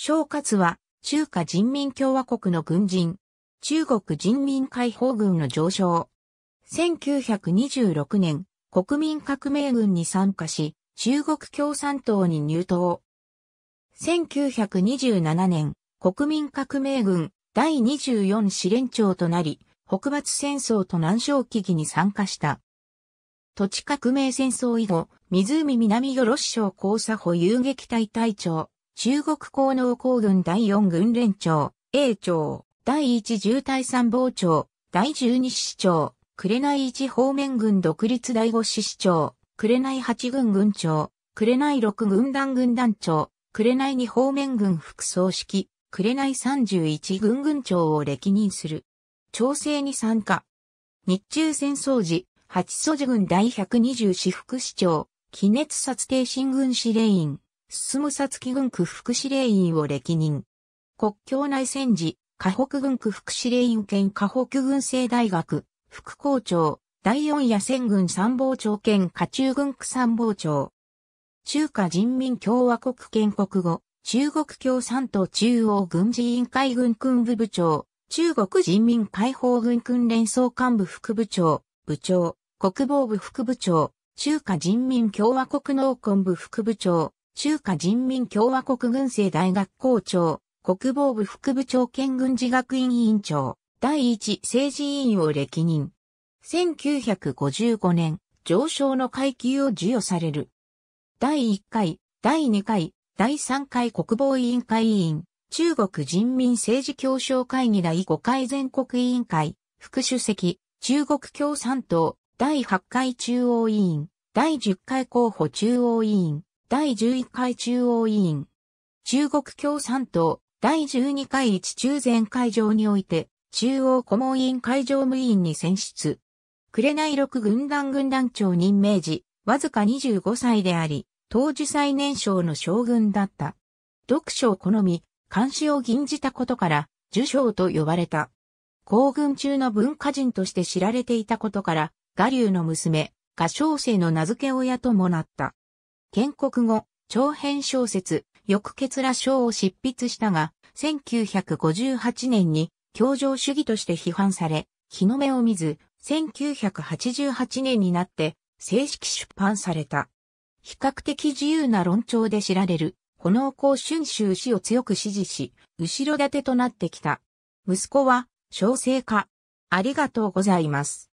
正勝は、中華人民共和国の軍人、中国人民解放軍の上将。1926年、国民革命軍に参加し、中国共産党に入党。1927年、国民革命軍第24司令長となり、北伐戦争と南昇危機に参加した。土地革命戦争以後、湖南よろし省交差保遊撃隊隊長。中国工農工軍第四軍連長、A 長、第一重隊参謀長、第十二師長、紅一方面軍独立第市師長、紅八軍軍長、紅六軍団軍団長、紅二方面軍副総指揮、紅十一軍軍長を歴任する。調整に参加。日中戦争時、八素寺軍第百二十師副師長、気熱殺停新軍司令員、進むさつき軍区副司令員を歴任。国境内戦時、河北軍区副司令員兼河北軍政大学、副校長、第四野戦軍参謀長兼河中軍区参謀長。中華人民共和国建国後、中国共産党中央軍事委員会軍訓部部長、中国人民解放軍訓練総幹部副部長、部長、国防部副部長、中華人民共和国農根部副部長、中華人民共和国軍政大学校長、国防部副部長兼軍事学院委員長、第一政治委員を歴任。1955年、上昇の階級を授与される。第1回、第2回、第3回国防委員会委員、中国人民政治協商会議第5回全国委員会、副主席、中国共産党、第8回中央委員、第10回候補中央委員、第11回中央委員。中国共産党、第12回一中全会場において、中央顧問委員会常務委員に選出。紅六軍団軍団長任命時、わずか25歳であり、当時最年少の将軍だった。読書を好み、監視を吟じたことから、受賞と呼ばれた。皇軍中の文化人として知られていたことから、画流の娘、画唱生の名付け親ともなった。建国後、長編小説、翌欠羅章を執筆したが、1958年に、教場主義として批判され、日の目を見ず、1988年になって、正式出版された。比較的自由な論調で知られる、炎光春秋氏を強く支持し、後ろ盾となってきた。息子は、小生家。ありがとうございます。